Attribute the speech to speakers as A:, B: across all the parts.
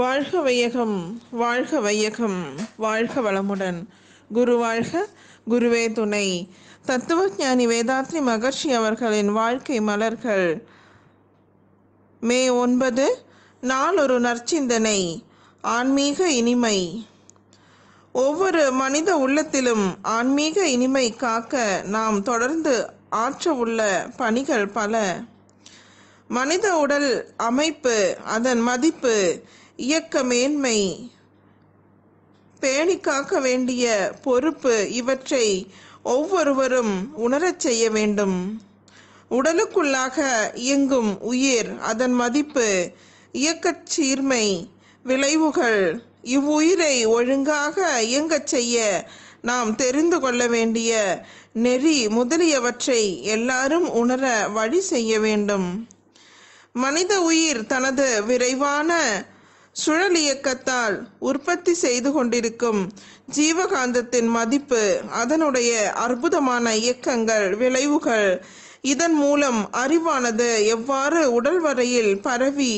A: வாழ்க வையகம் வாழ்க வையகம் வாழ்க வளமுடன் குரு வாழ்க குருவே துணை தத்துவஞானி வேதாத்ரி மகர்ஷி அவர்களின் வாழ்க்கை மலர்கள் மே ஒன்பது நாள் ஒரு நற்சிந்தனை ஆன்மீக இனிமை ஒவ்வொரு மனித உள்ளத்திலும் ஆன்மீக இனிமை காக்க நாம் தொடர்ந்து ஆற்ற உள்ள பணிகள் பல மனித உடல் அமைப்பு அதன் மதிப்பு இயக்க மேன்மை பேணி காக்க வேண்டிய பொறுப்பு இவற்றை ஒவ்வொருவரும் உணரச் செய்ய வேண்டும் உடலுக்குள்ளாக இயங்கும் உயிர் அதன் மதிப்பு இயக்கச் சீர்மை விளைவுகள் இவ்வுயிரை ஒழுங்காக இயங்கச் செய்ய நாம் தெரிந்து கொள்ள வேண்டிய நெறி முதலியவற்றை எல்லாரும் உணர வழி செய்ய வேண்டும் மனித உயிர் தனது விரைவான சுழல் இயக்கத்தால் உற்பத்தி செய்து கொண்டிருக்கும் ஜீவகாந்தத்தின் மதிப்பு அதனுடைய அற்புதமான இயக்கங்கள் விளைவுகள் இதன் மூலம் அறிவானது எவ்வாறு உடல் வரையில் பரவி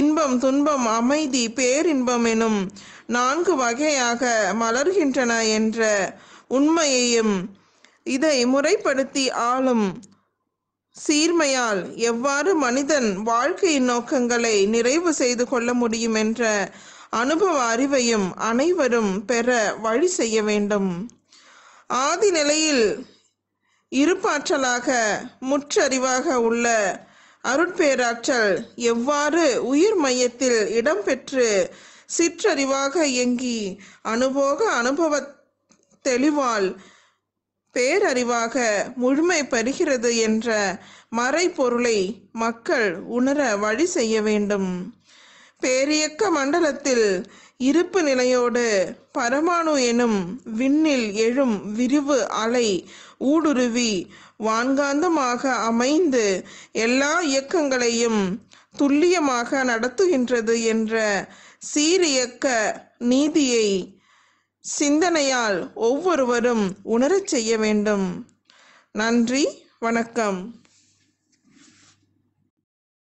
A: இன்பம் துன்பம் அமைதி பேரின்பம் எனும் நான்கு வகையாக மலர்கின்றன என்ற உண்மையையும் இதை முறைப்படுத்தி ஆளும் சீர்மையால் எவ்வாறு மனிதன் வாழ்க்கையின் நோக்கங்களை நிறைவு செய்து கொள்ள முடியும் என்ற அனுபவ அறிவையும் அனைவரும் பெற வழி செய்ய வேண்டும் ஆதி நிலையில் இருப்பாற்றலாக முற்றறிவாக உள்ள அருட்பேராற்றல் எவ்வாறு உயிர் மையத்தில் இடம்பெற்று சிற்றறிவாக இயங்கி அனுபோக அனுபவ தெளிவால் பேரறிவாக முழுமை பெறுகிறது என்ற மறைப்பொருளை மக்கள் உணர வழி செய்ய வேண்டும் பேரியக்க மண்டலத்தில் இருப்பு நிலையோடு பரமாணு எனும் விண்ணில் எழும் விரிவு அலை ஊடுருவி வான்காந்தமாக அமைந்து எல்லா இயக்கங்களையும் துல்லியமாக நடத்துகின்றது என்ற சீரியக்க நீதியை சிந்தனையால் ஒவ்வொருவரும் உணரச் செய்ய வேண்டும் நன்றி வணக்கம்